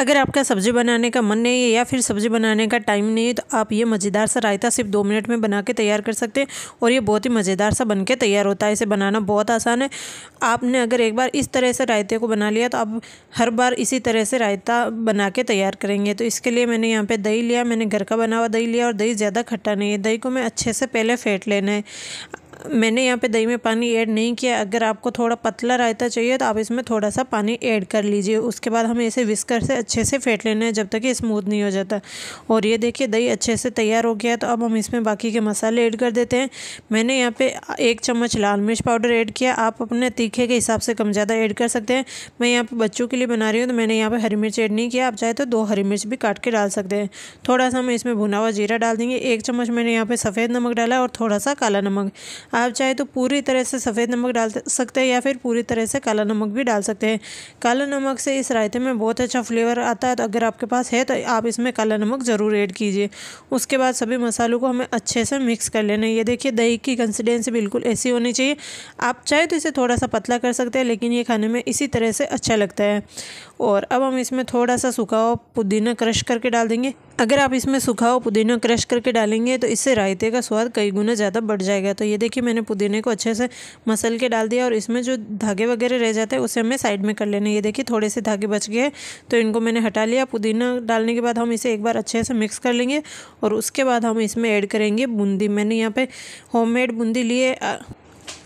अगर आपका सब्ज़ी बनाने का मन नहीं है या फिर सब्ज़ी बनाने का टाइम नहीं है तो आप ये मज़ेदार सा रायता सिर्फ दो मिनट में बना के तैयार कर सकते हैं और ये बहुत ही मज़ेदार सा बन के तैयार होता है इसे बनाना बहुत आसान है आपने अगर एक बार इस तरह से रायते को बना लिया तो आप हर बार इसी तरह से रायता बना के तैयार करेंगे तो इसके लिए मैंने यहाँ पर दही लिया मैंने घर का बना हुआ दही लिया और दही ज़्यादा खट्टा नहीं है दही को मैं अच्छे से पहले फेंट लेना है मैंने यहाँ पे दही में पानी ऐड नहीं किया अगर आपको थोड़ा पतला रायता चाहिए तो आप इसमें थोड़ा सा पानी ऐड कर लीजिए उसके बाद हमें इसे विस्कर से अच्छे से फेंट लेना है जब तक ये स्मूथ नहीं हो जाता और ये देखिए दही अच्छे से तैयार हो गया तो अब हम इसमें बाकी के मसाले ऐड कर देते हैं मैंने यहाँ पे एक चम्मच लाल मिर्च पाउडर ऐड किया आप अपने तीखे के हिसाब से कम ज़्यादा ऐड कर सकते हैं मैं यहाँ पर बच्चों के लिए बना रही हूँ तो मैंने यहाँ पर हरी मिर्च ऐड नहीं किया आप चाहे तो दो हरी मिर्च भी काट के डाल सकते हैं थोड़ा सा हम इसमें भुना हुआ जीरा डाल देंगे एक चम्मच मैंने यहाँ पर सफ़ेद नमक डाला और थोड़ा सा काला नमक आप चाहे तो पूरी तरह से सफ़ेद नमक डाल सकते हैं या फिर पूरी तरह से काला नमक भी डाल सकते हैं काला नमक से इस रायते में बहुत अच्छा फ्लेवर आता है तो अगर आपके पास है तो आप इसमें काला नमक ज़रूर ऐड कीजिए उसके बाद सभी मसालों को हमें अच्छे से मिक्स कर लेना है ये देखिए दही की कंसिस्टेंसी बिल्कुल ऐसी होनी चाहिए आप चाहे तो इसे थोड़ा सा पतला कर सकते हैं लेकिन ये खाने में इसी तरह से अच्छा लगता है और अब हम इसमें थोड़ा सा सूखा हुआ पुदीना क्रश करके डाल देंगे अगर आप इसमें सूखा हुआ पुदीना क्रश करके डालेंगे तो इससे रायते का स्वाद कई गुना ज़्यादा बढ़ जाएगा तो ये देखिए मैंने पुदीने को अच्छे से मसल के डाल दिया और इसमें जो धागे वगैरह रह जाते हैं उसे हमें साइड में कर लेना ये देखिए थोड़े से धागे बच गए तो इनको मैंने हटा लिया पुदीना डालने के बाद हम इसे एक बार अच्छे से मिक्स कर लेंगे और उसके बाद हम इसमें ऐड करेंगे बूंदी मैंने यहाँ पर होम बूंदी लिए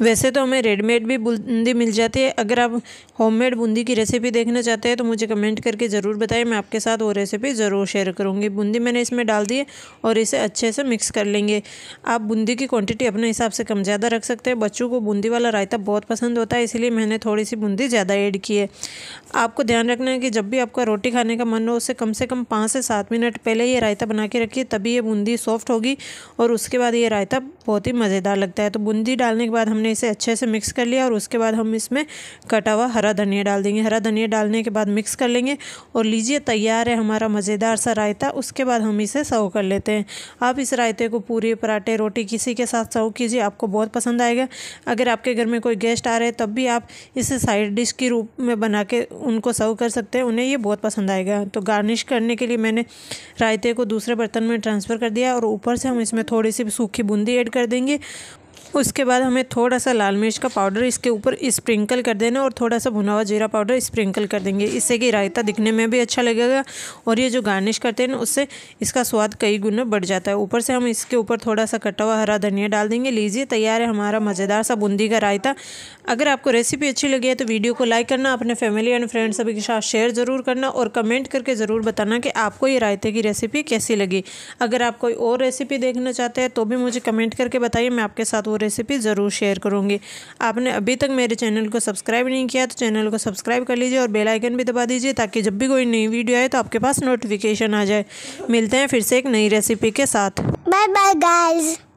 वैसे तो हमें रेडीमेड भी बूंदी मिल जाती है अगर आप होममेड बूंदी की रेसिपी देखना चाहते हैं तो मुझे कमेंट करके ज़रूर बताएं मैं आपके साथ वो रेसिपी ज़रूर शेयर करूँगी बूंदी मैंने इसमें डाल दी है और इसे अच्छे से मिक्स कर लेंगे आप बूंदी की क्वांटिटी अपने हिसाब से कम ज़्यादा रख सकते हैं बच्चों को बूंदी वाला रायता बहुत पसंद होता है इसलिए मैंने थोड़ी सी बूंदी ज़्यादा ऐड की है आपको ध्यान रखना है कि जब भी आपका रोटी खाने का मन हो उससे कम से कम पाँच से सात मिनट पहले ये रायता बना के रखिए तभी ये बूंदी सॉफ्ट होगी और उसके बाद ये रायता बहुत ही मज़ेदार लगता है तो बूंदी डालने के बाद हमने इसे अच्छे से मिक्स कर लिया और उसके बाद हम इसमें कटा हुआ हरा धनिया डाल देंगे हरा धनिया डालने के बाद मिक्स कर लेंगे और लीजिए तैयार है हमारा मज़ेदार सा रायता उसके बाद हम इसे सर्व कर लेते हैं आप इस रायते को पूरी पराठे रोटी किसी के साथ सर्व कीजिए आपको बहुत पसंद आएगा अगर आपके घर में कोई गेस्ट आ रहे हैं तब भी आप इसे साइड डिश के रूप में बना के उनको सर्व कर सकते हैं उन्हें ये बहुत पसंद आएगा तो गार्निश करने के लिए मैंने रायते को दूसरे बर्तन में ट्रांसफ़र कर दिया और ऊपर से हम इसमें थोड़ी सी सूखी बूंदी ऐड कर देंगे उसके बाद हमें थोड़ा सा लाल मिर्च का पाउडर इसके ऊपर स्प्रिंकल कर देना और थोड़ा सा भुना हुआ जीरा पाउडर स्प्रिंकल कर देंगे इससे कि रायता दिखने में भी अच्छा लगेगा और ये जो गार्निश करते हैं ना उससे इसका स्वाद कई गुना बढ़ जाता है ऊपर से हम इसके ऊपर थोड़ा सा कटा हुआ हरा धनिया डाल देंगे लीजिए तैयार है हमारा मज़ेदार सा बूंदी का रायता अगर आपको रेसिपी अच्छी लगी है तो वीडियो को लाइक करना अपने फैमिली एंड फ्रेंड सभी के साथ शेयर ज़रूर करना और कमेंट करके ज़रूर बताना कि आपको ये रायते की रेसिपी कैसी लगी अगर आप कोई और रेसिपी देखना चाहते हैं तो भी मुझे कमेंट करके बताइए मैं आपके साथ साथ तो वो रेसिपी ज़रूर शेयर करूँगी आपने अभी तक मेरे चैनल को सब्सक्राइब नहीं किया तो चैनल को सब्सक्राइब कर लीजिए और बेल आइकन भी दबा दीजिए ताकि जब भी कोई नई वीडियो आए तो आपके पास नोटिफिकेशन आ जाए मिलते हैं फिर से एक नई रेसिपी के साथ बाय बाय गाइज़